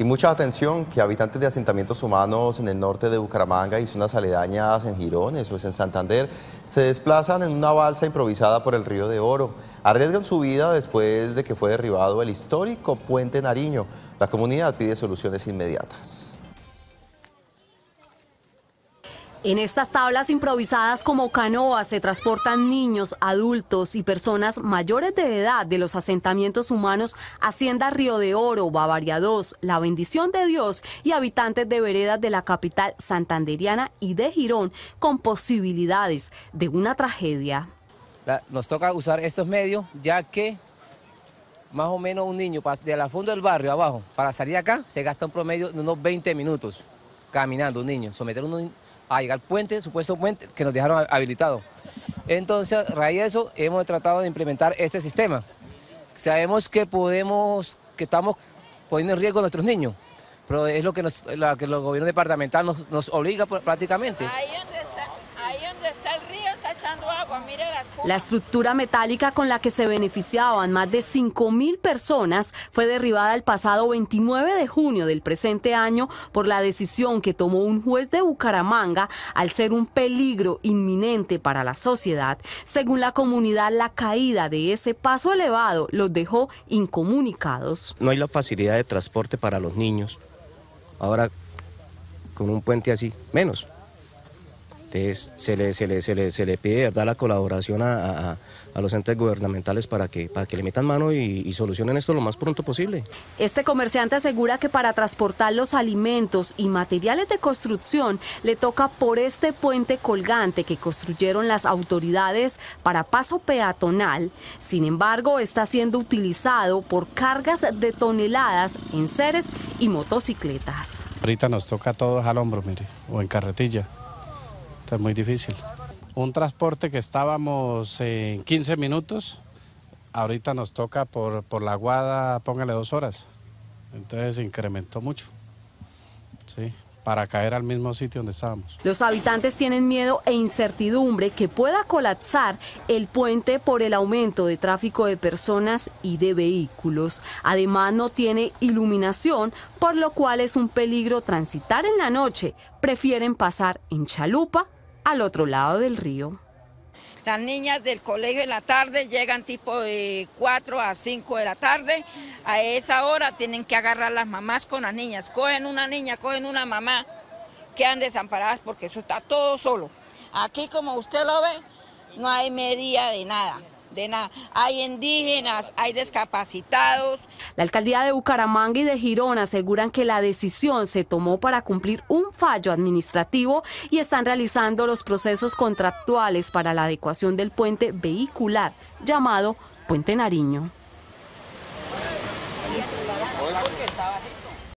Y mucha atención que habitantes de asentamientos humanos en el norte de Bucaramanga y zonas aledañas en eso o en Santander se desplazan en una balsa improvisada por el río de Oro. Arriesgan su vida después de que fue derribado el histórico puente Nariño. La comunidad pide soluciones inmediatas. En estas tablas improvisadas como canoas se transportan niños, adultos y personas mayores de edad de los asentamientos humanos Hacienda Río de Oro, Bavaria 2, La Bendición de Dios y habitantes de veredas de la capital santanderiana y de Girón con posibilidades de una tragedia. Nos toca usar estos medios ya que más o menos un niño de la fondo del barrio abajo para salir acá se gasta un promedio de unos 20 minutos caminando un niño, someter a un a llegar al puente, supuesto puente que nos dejaron habilitado. Entonces, a raíz de eso, hemos tratado de implementar este sistema. Sabemos que podemos, que estamos poniendo en riesgo a nuestros niños, pero es lo que, nos, que el gobierno departamental nos obliga prácticamente. La estructura metálica con la que se beneficiaban más de 5.000 personas fue derribada el pasado 29 de junio del presente año por la decisión que tomó un juez de Bucaramanga al ser un peligro inminente para la sociedad. Según la comunidad, la caída de ese paso elevado los dejó incomunicados. No hay la facilidad de transporte para los niños. Ahora, con un puente así, menos. Entonces se le, se le, se pide dar la colaboración a, los entes gubernamentales para que, para que le metan mano y, solucionen esto lo más pronto posible. Este comerciante asegura que para transportar los alimentos y materiales de construcción le toca por este puente colgante que construyeron las autoridades para paso peatonal. Sin embargo, está siendo utilizado por cargas de toneladas en seres y motocicletas. Ahorita nos toca a todos al hombro, mire, o en carretilla es muy difícil. Un transporte que estábamos en 15 minutos, ahorita nos toca por, por la guada, póngale dos horas. Entonces incrementó mucho. Sí, para caer al mismo sitio donde estábamos. Los habitantes tienen miedo e incertidumbre que pueda colapsar el puente por el aumento de tráfico de personas y de vehículos. Además no tiene iluminación, por lo cual es un peligro transitar en la noche. Prefieren pasar en chalupa al otro lado del río. Las niñas del colegio en la tarde llegan tipo de eh, 4 a 5 de la tarde. A esa hora tienen que agarrar las mamás con las niñas. Cogen una niña, cogen una mamá, quedan desamparadas porque eso está todo solo. Aquí como usted lo ve, no hay medida de nada. Hay indígenas, hay discapacitados. La alcaldía de Bucaramanga y de Girón aseguran que la decisión se tomó para cumplir un fallo administrativo y están realizando los procesos contractuales para la adecuación del puente vehicular llamado Puente Nariño.